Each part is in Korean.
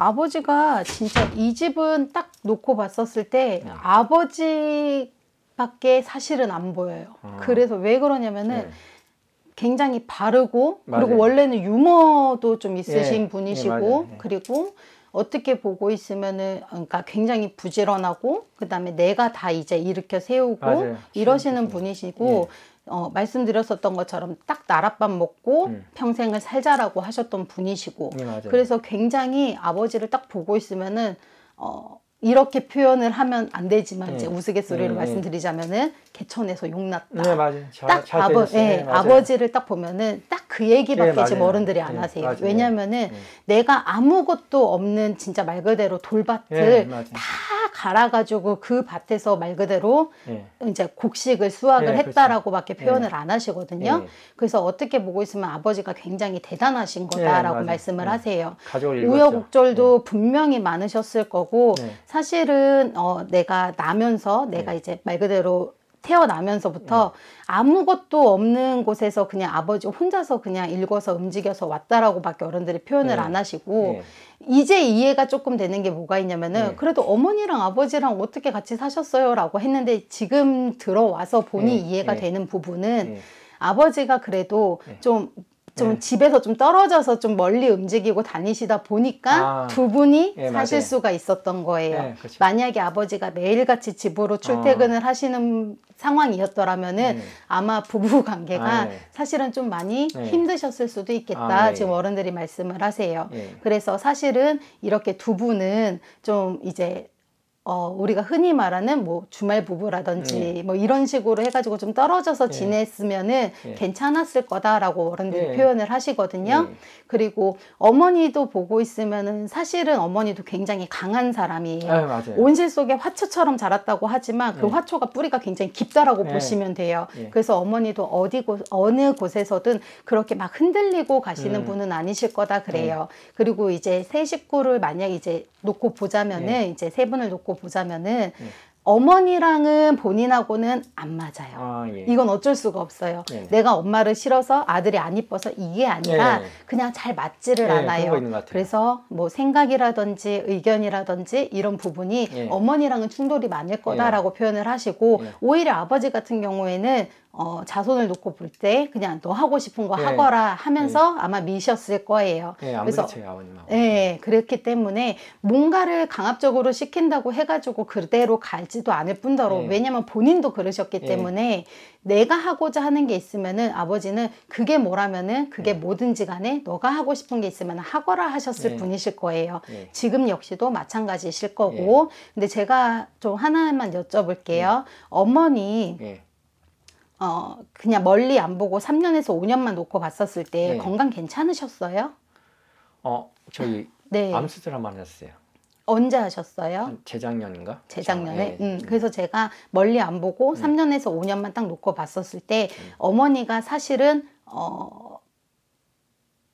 아버지가 진짜 이 집은 딱 놓고 봤었을 때 음. 아버지밖에 사실은 안 보여요. 아. 그래서 왜 그러냐면은 네. 굉장히 바르고 맞아요. 그리고 원래는 유머도 좀 예. 있으신 예. 분이시고 예, 그리고 어떻게 보고 있으면은 그러니까 굉장히 부지런하고 그다음에 내가 다 이제 일으켜 세우고 맞아요. 이러시는 분이시고 예. 어, 말씀드렸었던 것처럼 딱 나랏밥 먹고 음. 평생을 살자라고 하셨던 분이시고 네, 그래서 굉장히 아버지를 딱 보고 있으면은 어, 이렇게 표현을 하면 안 되지만 네. 이제 우스갯소리로 네. 네. 말씀드리자면은 개천에서 용났다네 맞아요. 잘, 딱잘 아버, 예, 네, 아버지를 딱 보면은 딱 그 얘기밖에 네, 지금 어른들이 안 네, 하세요. 왜냐면은 내가 아무것도 없는 진짜 말 그대로 돌밭을 다 갈아가지고 그 밭에서 말 그대로 이제 곡식을 수확을 그렇죠. 했다라고밖에 표현을 안 하시거든요. 그래서 어떻게 보고 있으면 아버지가 굉장히 대단하신 거다라고 말씀을 하세요. 우여곡절도 분명히 많으셨을 거고. 사실은 어, 내가 나면서 네. 내가 이제 말 그대로 태어나면서부터 네. 아무것도 없는 곳에서 그냥 아버지 혼자서 그냥 읽어서 움직여서 왔다라고밖에 어른들이 표현을 네. 안 하시고 이제 이해가 조금 되는 게 뭐가 있냐면은 그래도 어머니랑 아버지랑 어떻게 같이 사셨어요라고 했는데 지금 들어와서 보니 이해가 되는 부분은 아버지가 그래도 좀좀 예. 집에서 좀 떨어져서 좀 멀리 움직이고 다니시다 보니까 아. 두 분이 예, 사실 맞아요. 수가 있었던 거예요. 네, 그렇죠. 만약에 아버지가 매일같이 집으로 아. 출퇴근을 어. 하시는 상황이었더라면은 음. 아마 부부 관계가 아, 사실은 좀 많이 힘드셨을 수도 있겠다. 아, 지금 어른들이 말씀을 하세요. 그래서 사실은 이렇게 두 분은 좀 이제 어, 우리가 흔히 말하는 뭐 주말 부부라든지 예. 뭐 이런 식으로 해가지고 좀 떨어져서 예. 지냈으면은 예. 괜찮았을 거다라고 어른들이 예. 표현을 하시거든요. 예. 그리고 어머니도 보고 있으면은 사실은 어머니도 굉장히 강한 사람이에요. 아, 온실 속에 화초처럼 자랐다고 하지만 그 예. 화초가 뿌리가 굉장히 깊다라고 보시면 돼요. 그래서 어머니도 어디 곳 어느 곳에서든 그렇게 막 흔들리고 가시는 음. 분은 아니실 거다 그래요. 그리고 이제 세 식구를 만약 이제 놓고 보자면은 이제 세 분을 놓고 보자면은 네. 어머니랑은 본인하고는 안 맞아요. 아, 예. 이건 어쩔 수가 없어요. 네 내가 엄마를 싫어서 아들이 안 이뻐서 이게 아니라 네 그냥 잘 맞지를 네 않아요. 그래서 뭐 생각이라든지 의견이라든지 이런 부분이 어머니랑은 충돌이 많을 거다라고 표현을 하시고 오히려 아버지 같은 경우에는 어, 자손을 놓고 볼 때 그냥 너 하고 싶은 거 네. 하거라 하면서 네. 아마 미셨을 거예요. 네, 그래서 아버님하고. 네, 그렇기 때문에 뭔가를 강압적으로 시킨다고 해가지고 그대로 갈지도 않을 뿐더러 네. 왜냐면 본인도 그러셨기 네. 때문에 내가 하고자 하는 게 있으면은 아버지는 그게 뭐라면은 그게 네. 뭐든지 간에 너가 하고 싶은 게 있으면 하거라 하셨을 분이실 거예요. 지금 역시도 마찬가지실 거고 근데 제가 좀 하나만 여쭤볼게요. 어머니 어, 그냥 멀리 안 보고 3년에서 5년만 놓고 봤었을 때 네. 건강 괜찮으셨어요? 어, 저희 네. 암수술한 번 했어요. 언제 하셨어요? 재작년인가? 재작년에. 음, 네. 음, 그래서 제가 멀리 안 보고 음. 3년에서 5년만 딱 놓고 봤었을 때 음. 어머니가 사실은 어,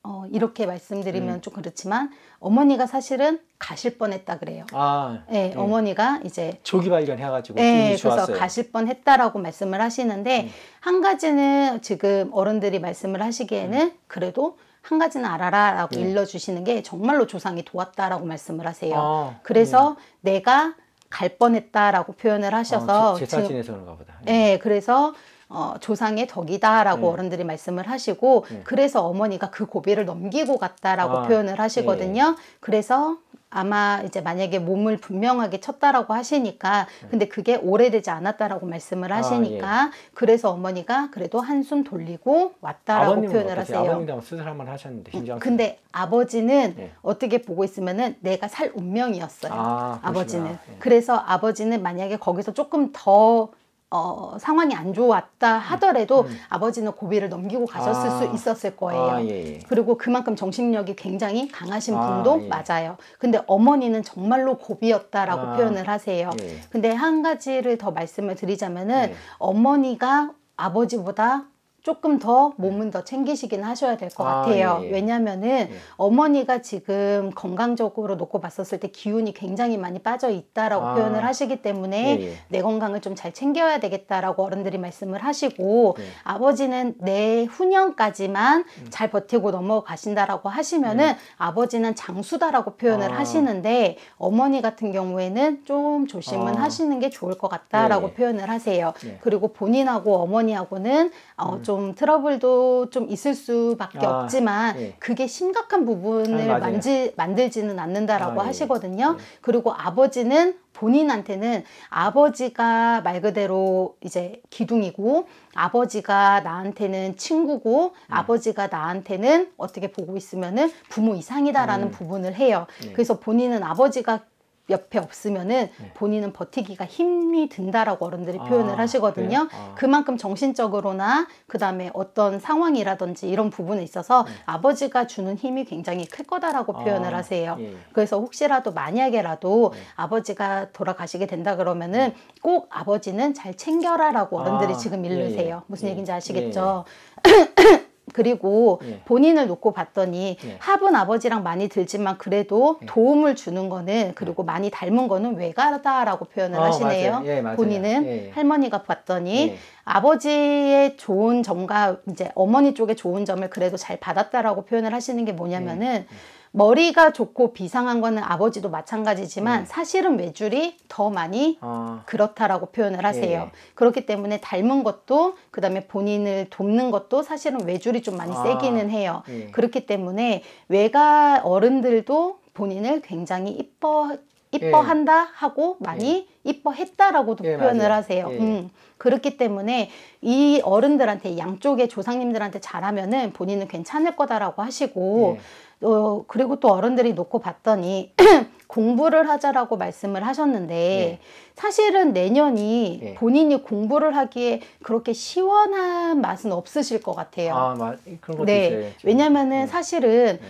어, 이렇게 말씀드리면 음. 좀 그렇지만 어머니가 사실은 가실 뻔했다 그래요. 아, 네, 네. 어머니가 이제 조기 발견해가지고 네, 예, 그래서 가실 뻔했다라고 말씀을 하시는데 음. 한 가지는 지금 어른들이 말씀을 하시기에는 음. 그래도 한 가지는 알아라라고 일러주시는 게 정말로 조상이 도왔다라고 말씀을 하세요. 아, 그래서 내가 갈 뻔했다라고 표현을 어, 하셔서 어, 제, 제사 지내서 그런가 보다. 네, 그래서 어, 조상의 덕이다라고 음. 어른들이 말씀을 하시고 음. 그래서 어머니가 그 고비를 넘기고 갔다라고 아, 표현을 하시거든요. 예. 그래서 아마 이제 만약에 몸을 분명하게 쳤다라고 하시니까 음. 근데 그게 오래되지 않았다라고 말씀을 아, 하시니까 아, 예. 그래서 어머니가 그래도 한숨 돌리고 왔다라고 표현을 하세요. 아버님도 수술한번 하셨는데 음, 근데 아버지는 예. 어떻게 보고 있으면은 내가 살 운명이었어요. 아, 버지는 예. 그래서 아버지는 만약에 거기서 조금 더 어, 상황이 안 좋았다 하더라도 음. 음. 아버지는 고비를 넘기고 가셨을 아. 수 있었을 거예요. 아, 예, 예. 그리고 그만큼 정신력이 굉장히 강하신 아, 분도 아, 예. 맞아요. 근데 어머니는 정말로 고비였다라고 아, 표현을 하세요. 예. 근데 한 가지를 더 말씀을 드리자면은 예. 어머니가 아버지보다 조금 더 몸은 더 챙기시긴 하셔야 될것 아, 같아요. 예, 예. 왜냐면은 예. 어머니가 지금 건강적으로 놓고 봤었을 때 기운이 굉장히 많이 빠져 있다라고 아, 표현을 하시기 때문에 예, 예. 내 건강을 좀 잘 챙겨야 되겠다라고 어른들이 말씀을 하시고 예. 아버지는 내 후년까지만 음. 잘 버티고 넘어가신다라고 하시면은 음. 아버지는 장수다라고 표현을 아. 하시는데 어머니 같은 경우에는 좀 조심은 아. 하시는 게 좋을 것 같다라고 표현을 하세요. 그리고 본인하고 어머니하고는 어, 음. 좀좀 트러블도 좀 있을 수밖에 아, 없지만 예. 그게 심각한 부분을 아, 만지, 만들지는 않는다라고 아, 예. 하시거든요. 예. 그리고 아버지는 본인한테는 아버지가 말 그대로 이제 기둥이고 아버지가 나한테는 친구고 음. 아버지가 나한테는 어떻게 보고 있으면은 부모 이상이다라는 음. 부분을 해요. 네. 그래서 본인은 아버지가 옆에 없으면은 네. 본인은 버티기가 힘이 든다라고 어른들이 아, 표현을 하시거든요. 네. 아. 그만큼 정신적으로나 그다음에 어떤 상황이라든지 이런 부분에 있어서 네. 아버지가 주는 힘이 굉장히 클 거다라고 아, 표현을 하세요. 예. 그래서 혹시라도 만약에라도 네. 아버지가 돌아가시게 된다 그러면은 네. 꼭 아버지는 잘 챙겨라라고 어른들이 아, 지금 일르세요. 예. 예. 무슨 예. 얘기인지 아시겠죠? 예. 그리고 예. 본인을 놓고 봤더니 예. 합은 아버지랑 많이 들지만 그래도 예. 도움을 주는 거는 음. 그리고 많이 닮은 거는 외가다라고 표현을 어, 하시네요. 예, 맞아요. 본인은 맞아 예, 예. 할머니가 봤더니 아버지의 좋은 점과 이제 어머니 쪽의 좋은 점을 그래도 잘 받았다라고 표현을 하시는 게 뭐냐면은 음, 음. 머리가 좋고 비상한 거는 아버지도 마찬가지지만 음. 사실은 외줄이 더 많이 아. 그렇다라고 표현을 하세요. 예, 예. 그렇기 때문에 닮은 것도 그다음에 본인을 돕는 것도 사실은 외줄이 좀 많이 아. 세기는 해요. 예. 그렇기 때문에 외가 어른들도 본인을 굉장히 이뻐 이뻐한다 하고 예. 많이 이뻐했다라고도 예, 표현을 하세요. 예. 음. 그렇기 때문에 이 어른들한테 양쪽의 조상님들한테 잘하면은 본인은 괜찮을 거다라고 하시고 어, 그리고 또 어른들이 놓고 봤더니 공부를 하자라고 말씀을 하셨는데 예. 사실은 내년이 예. 본인이 공부를 하기에 그렇게 시원한 맛은 없으실 것 같아요. 아, 마, 그런 것도 네. 있어요. 왜냐면은 예. 사실은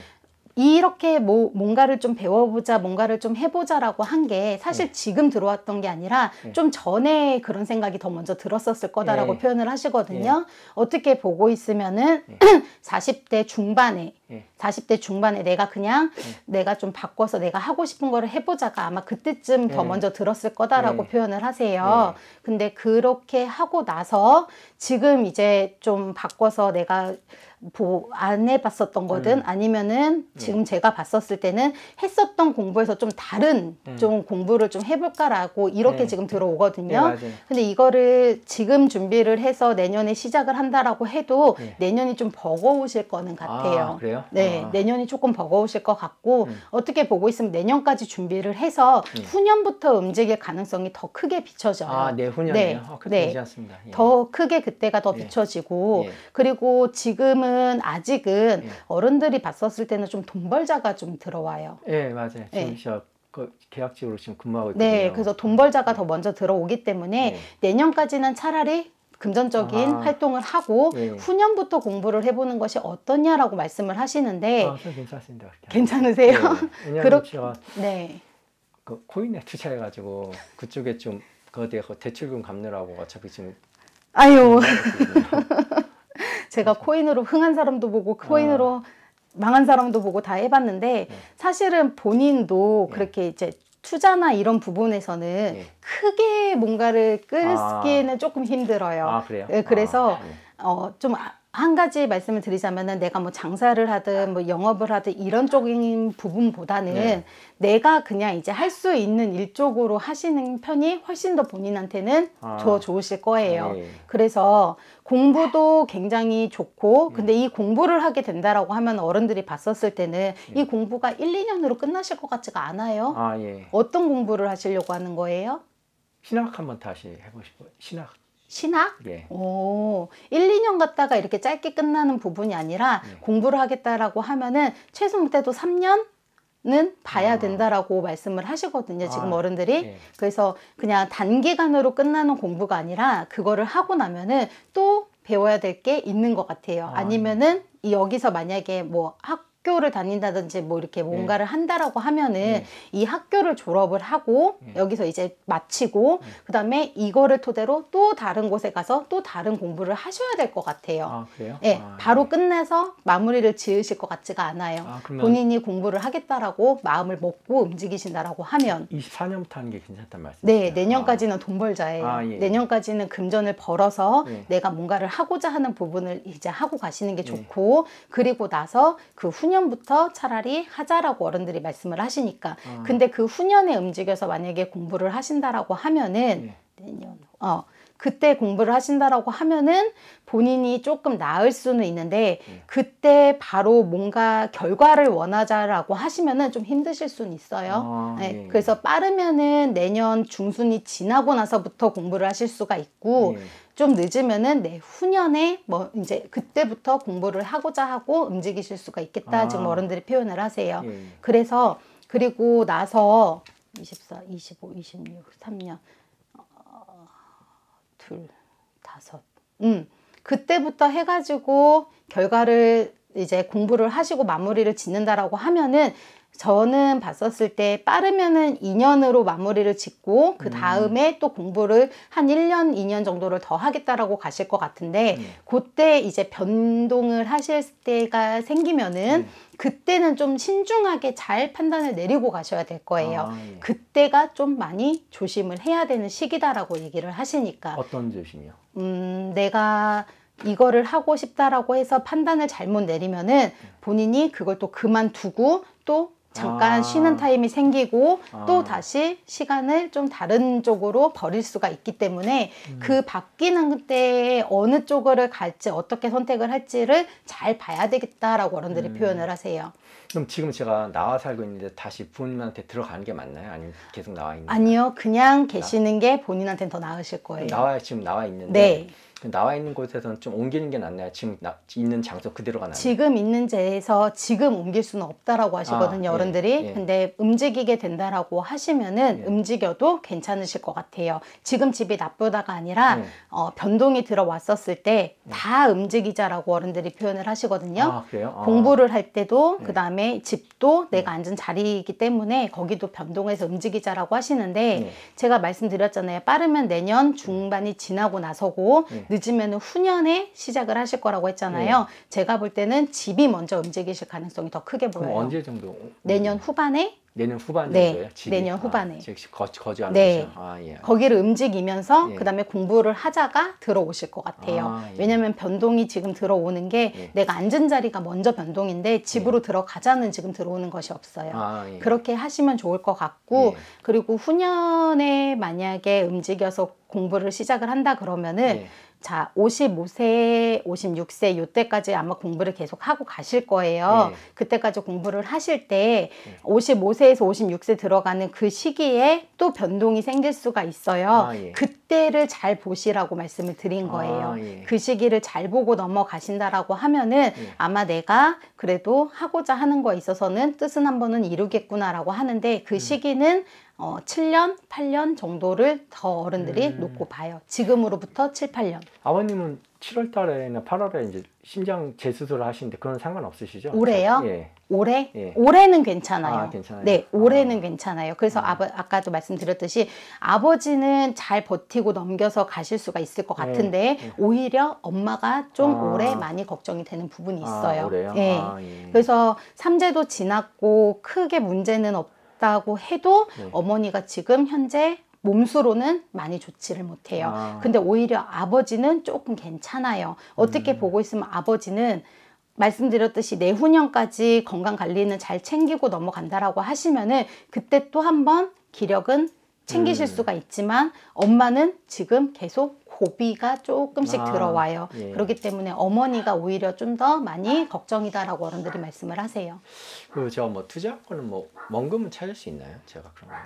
이렇게 뭐 뭔가를 좀 배워보자, 뭔가를 좀 해보자라고 한 게 사실 네. 지금 들어왔던 게 아니라 네. 좀 전에 그런 생각이 더 먼저 들었었을 거다라고 네. 표현을 하시거든요. 네. 어떻게 보고 있으면은 40대 중반에 예. 40대 중반에 내가 그냥 예. 내가 좀 바꿔서 내가 하고 싶은 거를 해보자가 아마 그때쯤 더 예. 먼저 들었을 거다라고 음. 표현을 하세요. 예. 근데 그렇게 하고 나서 지금 이제 좀 바꿔서 내가 안 해봤었던 거든 음. 아니면은 음. 지금 음. 제가 봤었을 때는 했었던 공부에서 좀 다른 음. 좀 공부를 좀 해볼까라고 이렇게 네. 지금 들어오거든요. 네, 근데 이거를 지금 준비를 해서 내년에 시작을 한다라고 해도 네. 내년이 좀 버거우실 거는 같아요. 아, 거예요? 네, 아. 내년이 조금 버거우실 것 같고 음. 어떻게 보고 있으면 내년까지 준비를 해서 음. 후년부터 움직일 가능성이 더 크게 비춰져요. 아, 내후년이요? 네, 아, 그렇게 네. 괜습니다 예. 더 크게 그때가 더 예. 비춰지고 예. 그리고 지금은 아직은 예. 어른들이 봤었을 때는 좀 돈 벌자가 좀 들어와요. 예, 맞아요. 지금 예. 그 계약직으로 지금 근무하고 네, 있거든요. 네, 그래서 돈 벌자가 더 먼저 들어오기 때문에 내년까지는 차라리 금전적인 아. 활동을 하고 네. 후년부터 공부를 해보는 것이 어떠냐라고 말씀을 하시는데 아, 괜찮습니다. 괜찮으세요? 네. 그렇 제 네. 그 코인에 투자해가지고 그쪽에 좀거기 그 대출금 갚느라고 어차피 지금 아유 음, 네. 제가 코인으로 흥한 사람도 보고 아. 코인으로 아. 망한 사람도 보고 다 해봤는데 네. 사실은 본인도 예. 그렇게 이제 투자나 이런 부분에서는 예. 크게 뭔가를 끌기에는 아. 조금 힘들어요. 아, 그래요? 네, 그래서 아, 네. 어, 좀 아, 한 가지 말씀을 드리자면은 내가 뭐 장사를 하든 뭐 영업을 하든 이런 쪽인 부분보다는 네. 내가 그냥 이제 할 수 있는 일 쪽으로 하시는 편이 훨씬 더 본인한테는 아. 더 좋으실 거예요. 네. 그래서 공부도 굉장히 좋고 음. 근데 이 공부를 하게 된다라고 하면 어른들이 봤었을 때는 이 네. 공부가 1, 2년으로 끝나실 것 같지가 않아요. 아, 예. 어떤 공부를 하시려고 하는 거예요? 신학 한번 다시 해보시고 신학 신학? 예. 오, 1, 2년 갔다가 이렇게 짧게 끝나는 부분이 아니라 예. 공부를 하겠다라고 하면은 최소 못해도 3년? 는 봐야 아. 된다라고 말씀을 하시거든요. 지금 아. 어른들이. 예. 그래서 그냥 단기간으로 끝나는 공부가 아니라 그거를 하고 나면은 또 배워야 될 게 있는 것 같아요. 아. 니면은 여기서 만약에 뭐 학, 학교를 다닌다든지 뭐 이렇게 네. 뭔가를 한다라고 하면은 네. 이 학교를 졸업을 하고 네. 여기서 이제 마치고 그다음에 이거를 토대로 또 다른 곳에 가서 또 다른 공부를 하셔야 될 것 같아요. 아, 그래요? 네, 아, 바로 끝내서 마무리를 지으실 것 같지가 않아요. 아, 본인이 공부를 하겠다라고 마음을 먹고 움직이신다라고 하면 24년부터 하는 게 괜찮단 말씀이죠? 네, 아. 내년까지는 돈 벌자예요. 아, 예. 내년까지는 금전을 벌어서 예. 내가 뭔가를 하고자 하는 부분을 이제 하고 가시는 게 좋고 그리고 나서 그 후년 후년부터 차라리 하자라고 어른들이 말씀을 하시니까 아. 근데 그 후년에 움직여서 만약에 공부를 하신다라고 하면은 네. 내년 예. 어 그때 공부를 하신다라고 하면은 본인이 조금 나을 수는 있는데 예. 그때 바로 뭔가 결과를 원하자라고 하시면은 좀 힘드실 수는 있어요. 아, 네. 예. 그래서 빠르면은 내년 중순이 지나고 나서부터 공부를 하실 수가 있고 좀 늦으면은 내후년에 네, 뭐 이제 그때부터 공부를 하고자 하고 움직이실 수가 있겠다 아. 지금 어른들이 표현을 하세요. 예. 그래서 그리고 나서 24, 25, 26, 3년 어, 둘, 다섯 음 그때부터 해가지고 결과를 이제 공부를 하시고 마무리를 짓는다라고 하면은 저는 봤었을 때 빠르면은 2년으로 마무리를 짓고 그 음. 다음에 음. 또 공부를 한 1년, 2년 정도를 더 하겠다라고 가실 것 같은데 음. 그때 이제 변동을 하실 때가 생기면은 음. 그때는 좀 신중하게 잘 판단을 내리고 가셔야 될 거예요. 아, 예. 그때가 좀 많이 조심을 해야 되는 시기다라고 얘기를 하시니까 어떤 조심이요? 음, 내가 이거를 하고 싶다라고 해서 판단을 잘못 내리면은 네. 본인이 그걸 또 그만두고 또 잠깐 아. 쉬는 타임이 생기고 아. 또 다시 시간을 좀 다른 쪽으로 버릴 수가 있기 때문에 음. 그 바뀌는 때에 어느 쪽으로 갈지 어떻게 선택을 할지를 잘 봐야 되겠다라고 어른들이 음. 표현을 하세요. 그럼 지금 제가 나와 살고 있는데 다시 부모님한테 들어가는 게 맞나요? 아니면 계속 나와 있는? 아니요, 그냥 아. 계시는 게 본인한테는 더 나으실 거예요. 나와 지금 나와 있는데 네. 나와 있는 곳에서는 좀 옮기는 게 낫나요? 지금 나, 있는 장소 그대로가 나요 지금 있는 데에서 지금 옮길 수는 없다라고 아, 하시거든요, 아, 어른들이. 예, 예. 근데 움직이게 된다라고 하시면은 예. 움직여도 괜찮으실 것 같아요. 지금 집이 나쁘다가 아니라 예. 어, 변동이 들어왔었을 때다 예. 움직이자라고 어른들이 표현을 하시거든요. 아, 아. 공부를 할 때도 그 다음에 집도 내가 앉은 자리이기 때문에 거기도 변동해서 움직이자라고 하시는데 제가 말씀드렸잖아요. 빠르면 내년 중반이 지나고 나서고 늦으면 후년에 시작을 하실 거라고 했잖아요. 네. 제가 볼 때는 집이 먼저 움직이실 가능성이 더 크게 보여요. 언제 정도? 내년 후반에 내년 후반 네. 집이? 내년 아, 후반에. 즉 아, 거주 거주하는 네. 아, 예. 거기를 움직이면서 예. 그다음에 공부를 하자가 들어오실 것 같아요. 아, 예. 왜냐면 변동이 지금 들어오는 게 예. 내가 앉은 자리가 먼저 변동인데 집으로 예. 들어가자는 지금 들어오는 것이 없어요. 아, 예. 그렇게 하시면 좋을 것 같고 그리고 후년에 만약에 움직여서 공부를 시작을 한다 그러면은. 자 55세, 56세 요때까지 아마 공부를 계속 하고 가실 거예요. 네. 그때까지 공부를 하실 때 네. 55세에서 56세 들어가는 그 시기에 또 변동이 생길 수가 있어요. 아, 예. 그때를 잘 보시라고 말씀을 드린 아, 거예요. 아, 예. 그 시기를 잘 보고 넘어가신다라고 하면은 예. 아마 내가 그래도 하고자 하는 거에 있어서는 뜻은 한 번은 이루겠구나라고 하는데 그 음. 시기는 어, 7년, 8년 정도를 더 어른들이 음. 놓고 봐요. 지금으로부터 7, 8년. 아버님은 7월 달에나 8월에 이제 심장 재수술을 하시는데 그건 상관없으시죠? 올해요? 예. 올해? 예. 올해는 괜찮아요. 아, 괜찮아요. 네, 올해는 아. 괜찮아요. 그래서 아. 아버, 아까도 말씀드렸듯이 아버지는 잘 버티고 넘겨서 가실 수가 있을 것 네. 같은데 예. 오히려 엄마가 좀 아. 올해 많이 걱정이 되는 부분이 아, 있어요. 예. 아, 올해요? 예. 예. 그래서 삼재도 지났고 크게 문제는 없 같다고 해도 네. 어머니가 지금 현재 몸수로는 많이 좋지를 못해요. 아. 근데 오히려 아버지는 조금 괜찮아요. 어떻게 음. 보고 있으면 아버지는 말씀드렸듯이 내후년까지 건강 관리는 잘 챙기고 넘어간다라고 하시면은 그때 또 한 번 기력은 챙기실 음. 수가 있지만 엄마는 지금 계속 고비가 조금씩 아, 들어와요. 예. 그렇기 때문에 어머니가 오히려 좀 더 많이 아. 걱정이다라고 어른들이 말씀을 하세요. 그 저 뭐 투자권은 뭐 원금은 찾을 수 있나요? 제가 그런 거.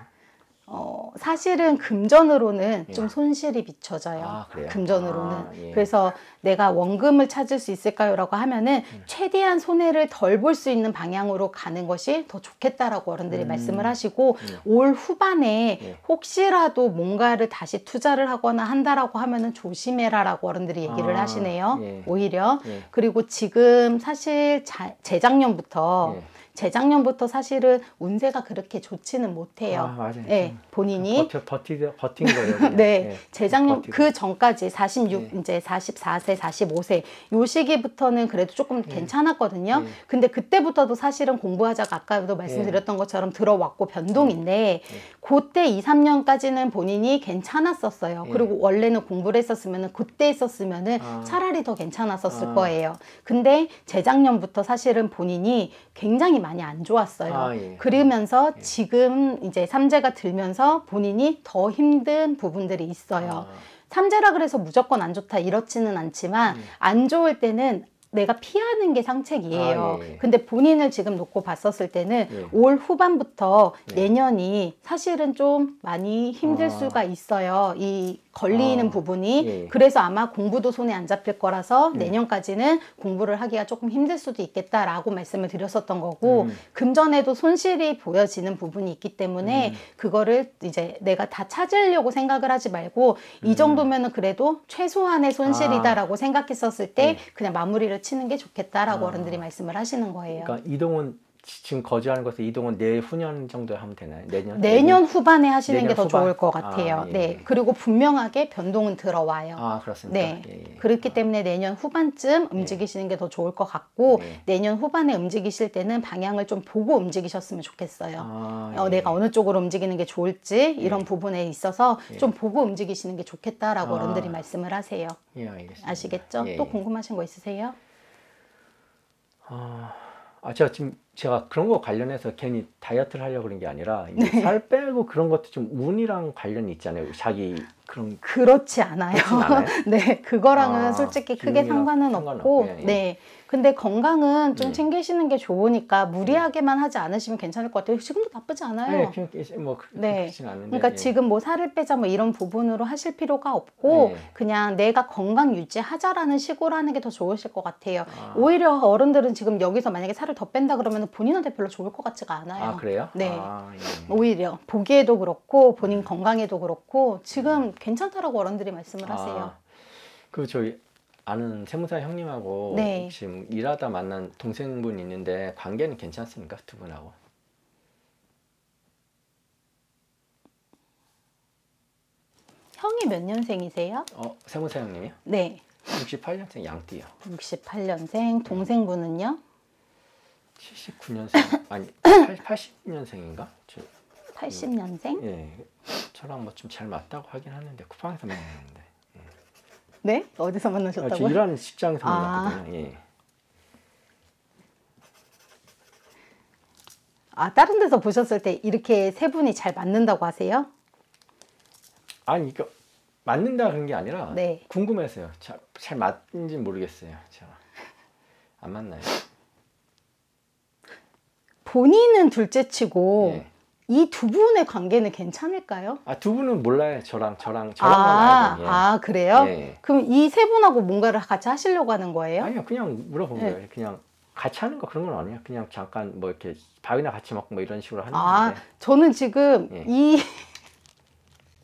어, 사실은 금전으로는 예. 좀 손실이 미쳐져요. 아, 금전으로는. 아, 예. 그래서 내가 원금을 찾을 수 있을까요라고 하면은 음. 최대한 손해를 덜 볼 수 있는 방향으로 가는 것이 더 좋겠다라고 어른들이 음. 말씀을 하시고 예. 올 후반에 예. 혹시라도 뭔가를 다시 투자를 하거나 한다라고 하면은 조심해라라고 어른들이 얘기를 아, 하시네요. 예. 오히려 예. 그리고 지금 사실 자, 재작년부터 재작년부터 사실은 운세가 그렇게 좋지는 못해요. 아, 맞아요. 네, 본인이 버티 버틴 거예요. 네, 네, 재작년 버티고. 그 전까지 46 네. 예. 이제 44세, 45세 요 시기부터는 그래도 조금 네. 괜찮았거든요. 근데 그때부터도 사실은 공부하자가 아까도 말씀드렸던 것처럼 들어왔고 변동인데 그때 2, 3년까지는 본인이 괜찮았었어요. 그리고 원래는 공부를 했었으면 그때 했었으면은 아. 차라리 더 괜찮았었을 아. 거예요. 근데 재작년부터 사실은 본인이 굉장히 많이 안 좋았어요. 아, 예. 그러면서 예. 지금 이제 삼재가 들면서 본인이 더 힘든 부분들이 있어요. 아. 삼재라 그래서 무조건 안 좋다 이렇지는 않지만 예. 안 좋을 때는 내가 피하는 게 상책이에요. 아, 예. 근데 본인을 지금 놓고 봤었을 때는 예. 올 후반부터 예. 내년이 사실은 좀 많이 힘들 아. 수가 있어요. 이 걸리는 아. 부분이 예. 그래서 아마 공부도 손에 안 잡힐 거라서 예. 내년까지는 공부를 하기가 조금 힘들 수도 있겠다라고 말씀을 드렸었던 거고 음. 금전에도 손실이 보여지는 부분이 있기 때문에 음. 그거를 이제 내가 다 찾으려고 생각을 하지 말고 음. 이 정도면은 그래도 최소한의 손실이다라고 아. 생각했었을 때 예. 그냥 마무리를 경기를 치는 게 좋겠다라고 아. 어른들이 말씀을 하시는 거예요. 그러니까 이동은 지금 거주하는 곳에 이동은 내후년 정도에 하면 되나요? 내년? 내년, 후반에 하시는 게 더 좋을 것 같아요. 아, 예. 네. 예. 그리고 분명하게 변동은 들어와요. 아, 그렇습니까? 네. 예, 예. 그렇기 아. 때문에 내년 후반쯤 예. 움직이시는 게 더 좋을 것 같고, 예. 내년 후반에 움직이실 때는 방향을 좀 보고 움직이셨으면 좋겠어요. 아, 어, 내가 어느 쪽으로 움직이는 게 좋을지, 이런 부분에 있어서 좀 보고 움직이시는 게 좋겠다라고 아. 어른들이 말씀을 하세요. 예, 알겠습니다. 아시겠죠? 또 궁금하신 거 있으세요? 아, 아 제가 지금 제가 그런 거 관련해서 괜히 다이어트를 하려고 그런 게 아니라 네. 살 빼고 그런 것도 좀 운이랑 관련이 있잖아요. 자기 그런 그렇지 않아요. 않아요? 네, 그거랑은 아, 솔직히 크게 상관은 없고 예, 예. 네. 근데 건강은 좀 네. 챙기시는 게 좋으니까 네. 무리하게만 하지 않으시면 괜찮을 것 같아요. 지금도 나쁘지 않아요. 뭐 네, 뭐 네. 않은데, 그러니까 예. 지금 뭐 살을 빼자 뭐 이런 부분으로 하실 필요가 없고 네. 그냥 내가 건강 유지하자라는 식으로 하는 게 더 좋으실 것 같아요. 아. 오히려 어른들은 지금 여기서 만약에 살을 더 뺀다 그러면 본인한테 별로 좋을 것 같지가 않아요. 아 그래요? 네. 아, 예. 오히려 보기에도 그렇고 본인 네. 건강에도 그렇고 지금 네. 괜찮다라고 어른들이 말씀을 아. 하세요. 그 저기 아는 세무사 형님하고 네. 지금 뭐 일하다 만난 동생분 있는데 관계는 괜찮습니까 두 분하고? 형이 몇 년생이세요? 어 세무사 형님이요? 네. 68년생 양띠요. 68년생 동생분은요? 79년생 아니 80년생인가? 80년생? 음. 예. 저랑 뭐 좀 잘 맞다고 하긴 하는데 쿠팡에서 만났는데. 네? 어디서 만나셨다고요? 아, 저 일하는 직장에서 아. 만났거든요. 예. 아 다른 데서 보셨을 때 이렇게 세 분이 잘 맞는다고 하세요? 아니 그러니까 맞는다 그런 게 아니라 네. 궁금해서요. 잘, 잘 맞는지 모르겠어요. 잘안 맞나요? 본인은 둘째치고 예. 이두 분의 관계는 괜찮을까요? 아두 분은 몰라요. 저랑 저랑 저랑만 아, 알거든요. 아 그래요? 예. 예. 그럼 이 세 분하고 뭔가를 같이 하시려고 하는 거예요? 아니요 그냥 물어본 예. 거예요. 그냥 같이 하는 거 그런 건 아니에요. 그냥 잠깐 뭐 이렇게 밥이나 같이 먹고 뭐 이런 식으로 하는 아, 건데. 저는 지금 예. 이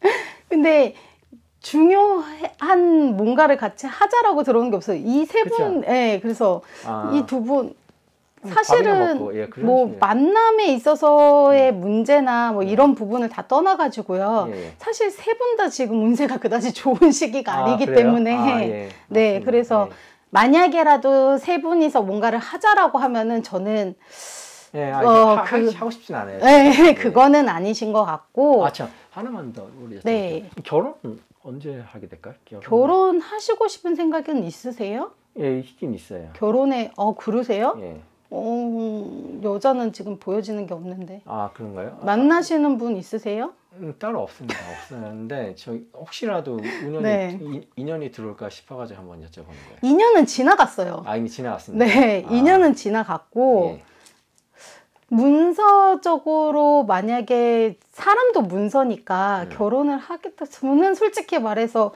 근데 중요한 뭔가를 같이 하자라고 들어오게 없어요. 이 세 분, 예, 그래서 아... 이두 분, 음, 사실은 예, 뭐 식이에요. 만남에 있어서의 예. 문제나 뭐 네. 이런 부분을 다 떠나가지고요. 예, 예. 사실 세 분 다 지금 운세가 그다지 좋은 시기가 아, 니기 때문에 아, 예. 네 그래서 네. 만약에라도 세 분이서 뭔가를 하자라고 하면은 저는 예, 아 어, 하, 그, 하고 싶진 않아요. 예, 그거는 아니신 것 같고. 아, 참. 하나만 더 우리 네. 결혼 언제 하게 될까요? 결혼. 하시고 싶은 생각은 있으세요? 예, 있긴 있어요. 결혼에 어 그러세요? 예. 어, 여자는 지금 보여지는 게 없는데. 아 그런가요? 아, 만나시는 분 있으세요? 음, 따로 없습니다. 없었는데 저 혹시라도 인이 네. 인연이 들어올까 싶어가지고 한번 여쭤보는 거예요. 인연은 지나갔어요. 아 이미 지나갔습니다. 네, 아. 인연은 지나갔고 예. 문서적으로 만약에 사람도 문서니까 음. 결혼을 하겠다. 저는 솔직히 말해서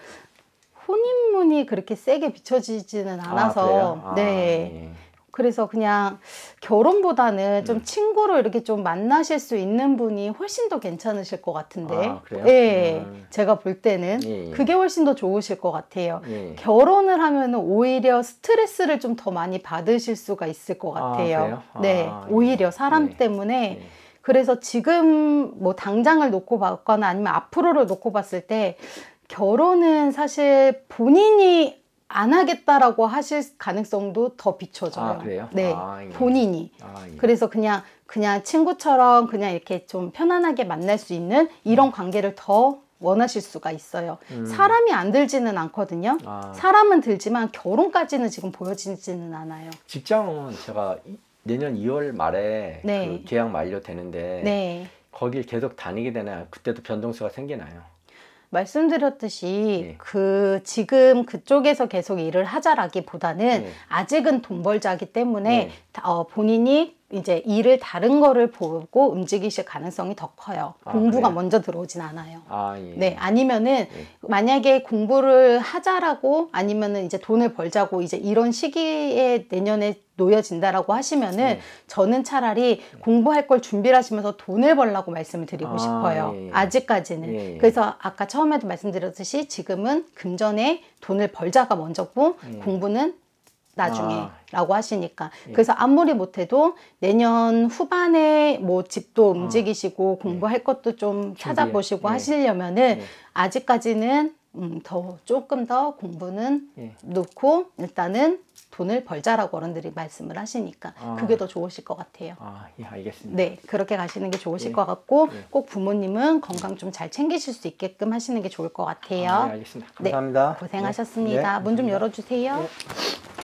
혼인문이 그렇게 세게 비춰지지는 아, 않아서 아, 아, 네. 예. 그래서 그냥 결혼보다는 좀 음. 친구로 이렇게 좀 만나실 수 있는 분이 훨씬 더 괜찮으실 것 같은데. 아, 그래요? 예. 음. 제가 볼 때는 예, 예. 그게 훨씬 더 좋으실 것 같아요. 예. 결혼을 하면 오히려 스트레스를 좀 더 많이 받으실 수가 있을 것 아, 같아요. 아, 아, 네. 예. 오히려 사람 예. 때문에. 예. 그래서 지금 뭐 당장을 놓고 봤거나 아니면 앞으로를 놓고 봤을 때 결혼은 사실 본인이 안 하겠다라고 하실 가능성도 더 비춰져요. 아, 네, 아, 예. 본인이. 아, 예. 그래서 그냥 그냥 친구처럼 그냥 이렇게 좀 편안하게 만날 수 있는 이런 음. 관계를 더 원하실 수가 있어요. 음. 사람이 안 들지는 않거든요. 아. 사람은 들지만 결혼까지는 지금 보여지지는 않아요. 직장은 제가 내년 2월 말에 네. 그 계약 만료되는데 네. 거길 계속 다니게 되나요? 그때도 변동수가 생기나요? 말씀드렸듯이 네. 그 지금 그쪽에서 계속 일을 하자라기보다는 네. 아직은 돈 벌자기 때문에 예. 어, 본인이 이제 일을 다른 거를 보고 움직이실 가능성이 더 커요. 아, 공부가 그래요? 먼저 들어오진 않아요. 아, 예. 네, 아니면은 예. 만약에 공부를 하자라고 아니면은 이제 돈을 벌자고 이제 이런 시기에 내년에 놓여진다라고 하시면은 예. 저는 차라리 공부할 걸준비 하시면서 돈을 벌라고 말씀을 드리고 아, 싶어요. 예, 예. 아직까지는. 예, 그래서 아까 처음에도 말씀드렸듯이 지금은 금전에 돈을 벌자가 먼저고 음. 공부는 나중에라고 아. 하시니까 예. 그래서 아무리 못해도 내년 후반에 뭐 집도 아. 움직이시고 아. 공부할 예. 것도 좀 찾아보시고 예. 하시려면은 예. 아직까지는 음, 더 조금 더 공부는 예. 놓고 일단은 돈을 벌자라고 어른들이 말씀을 하시니까 아. 그게 더 좋으실 것 같아요. 아, 예, 알겠습니다. 네, 그렇게 가시는 게 좋으실 예. 것 같고 예. 꼭 부모님은 건강 좀 잘 챙기실 수 있게끔 하시는 게 좋을 것 같아요. 아, 네, 알겠습니다. 감사합니다. 네, 고생하셨습니다. 문 좀 열어주세요.